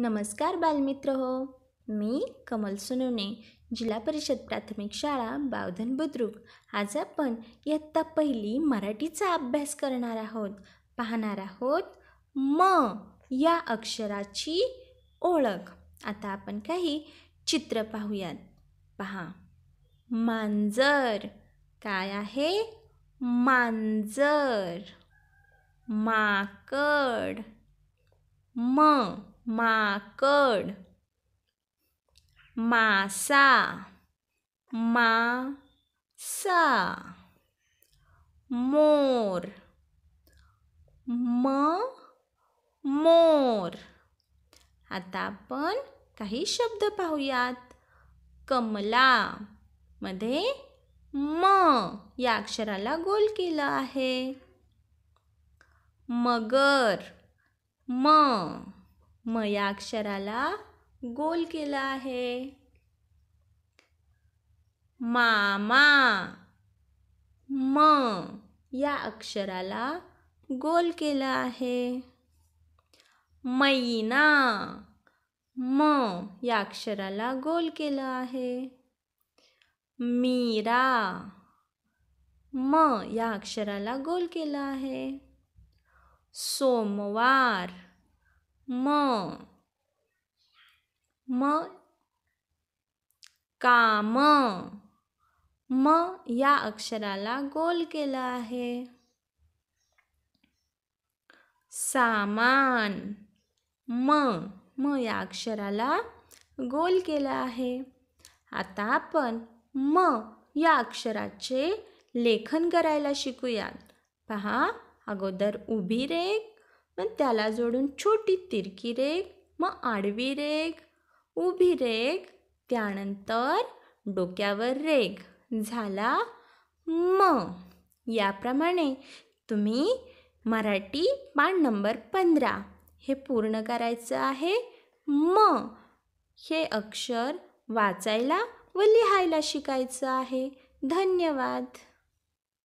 नमस्कार बालमित्र हो मी कमल सोनवणे जिल्हा परिषद प्राथमिक शाळा बावधन बुद्रुक आज आपण इयत्ता पहिली मराठीचा अभ्यास करणार आहोत पाहणार आहोत म या अक्षराची ओळख आता आपण काही चित्र पाहूयात पहा मांजर काय आहे मांजर माकड म माकड मासा मासा मोर म मोर आता आपण काही शब्द पाहूयात कमला मध्ये म या अक्षराला गोल केलं आहे मगर म म या अक्षराला गोल केला आहे मामा म या अक्षराला गोल केला आहे मैना म या अक्षराला गोल केला आहे मीरा म या अक्षराला गोल केला आहे सोमवार म म काम म या अक्षराला गोल केला आहे सामान म म या अक्षराला गोल केला आहे आता आपण म या अक्षराचे लेखन करायला शिकूयात पहा अगोदर उभी रेख मग त्याला जोडून छोटी तिरकी रेग, मग आडवी रेग, उभी रेग त्यानंतर डोक्यावर रेग, झाला म याप्रमाणे तुम्ही मराठी पान नंबर पंधरा हे पूर्ण करायचं आहे म हे अक्षर वाचायला व लिहायला शिकायचं आहे धन्यवाद